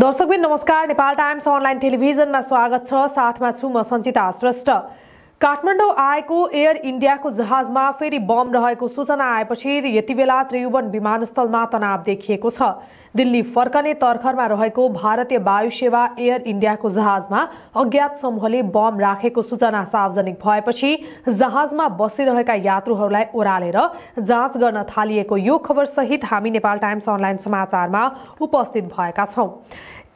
दर्शकबिन नमस्कार Nepal times online टेलिभिजनमा स्वागत छ साथमा छु म सञ्चिता श्रेष्ठ काठमाडौँ आएको एयर इन्डियाको जहाजमा फेरि बम रहेको सूचना आएपछि यति बेला त्रिभुवन विमानस्थलमा तनाव देखिएको छ दिल्ली फर्कने तर्खरमा रहेको भारतीय वायुसेवा एयर इन्डियाको जहाजमा अज्ञात समूहले बम राखेको सूचना सार्वजनिक भएपछि जहाजमा बसिरहेका यात्रुहरूलाई ओह्रालेर जाँच गर्न थालिएको यो खबरसहित हामी नेपाल टाइम्स अनलाइन समाचारमा उपस्थित भएका छौँ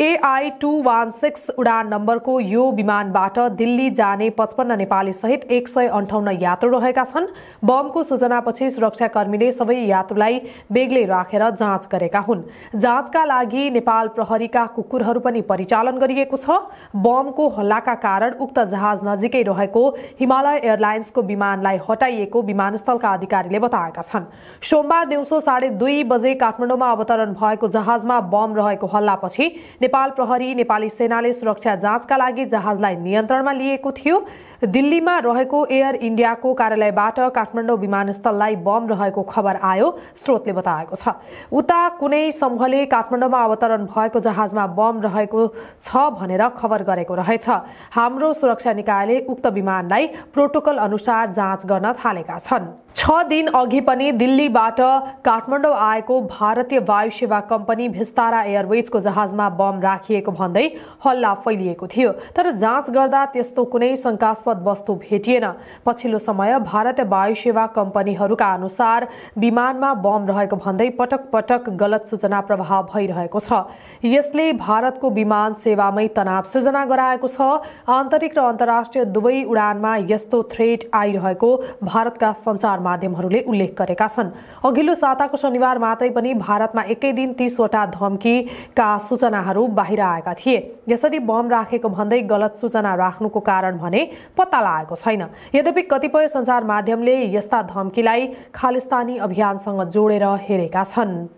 एआई टू वान सिक्स उडान नम्बरको यो विमानबाट दिल्ली जाने पचपन्न नेपाली सहित एक सय अन्ठाउन्न यात्रु रहेका छन् बमको सूचनापछि सुरक्षाकर्मीले सबै यात्रुलाई बेग्लै राखेर जाँच गरेका हुन् जाँचका लागि नेपाल प्रहरीका कुकुरहरू पनि परिचालन गरिएको छ बमको हल्लाका कारण उक्त जहाज नजिकै रहेको हिमालय एयरलाइन्सको विमानलाई हटाइएको विमानस्थलका अधिकारीले बताएका छन् सोमबार दिउँसो साढे दुई बजे काठमाडौँमा अवतरण भएको जहाजमा बम रहेको हल्लापछि नेपाल प्रहरी नेपाली सेनाले सुरक्षा जाँचका लागि जहाजलाई नियन्त्रणमा लिएको थियो दिल्लीमा रहेको एयर इन्डियाको कार्यालयबाट काठमाडौँ विमानस्थललाई बम रहेको खबर आयो स्रोतले बताएको छ उता कुनै समूहले सेनाले काठमाडौँमा अवतरण भएको जहाजमा बम रहेको छ भनेर खबर गरेको रहेछ हाम्रो सुरक्षा निकायले उक्त विमानलाई प्रोटोकल अनुसार जाँच गर्न थालेका छन् छ दिन अघि पनि दिल्लीबाट काठमाडौँ आएको भारतीय वायु सेवा कम्पनी भिस्तारा एयरवेजको जहाजमा बम राखिएको भन्दै हल्ला फैलिएको थियो तर जाँच गर्दा त्यस्तो कुनै शङ्कास्पद वस्तु भेटिएन पछिल्लो समय भारतीय वायु सेवा कम्पनीहरूका अनुसार विमानमा बम रहेको भन्दै पटक पटक गलत सूचना प्रभाव प्रभाव भइरहेको छ यसले भारतको विमान सेवामै तनाव सृजना गराएको छ आन्तरिक र अन्तर्राष्ट्रिय दुवै उडानमा यस्तो थ्रेट आइरहेको भारतका सञ्चार माध्यमहरूले उल्लेख गरेका छन् अघिल्लो साताको शनिबार मात्रै पनि भारतमा एकै दिन तीसवटा धम्कीका सूचनाहरू बाहिर आएका थिए यसरी बम राखेको भन्दै गलत सूचना राख्नुको कारण भने पत्ता लागेको छैन यद्यपि कतिपय सञ्चार माध्यमले यस्ता धम्कीलाई खालिस्तानी अभियानसँग जोडेर हेरेका छन्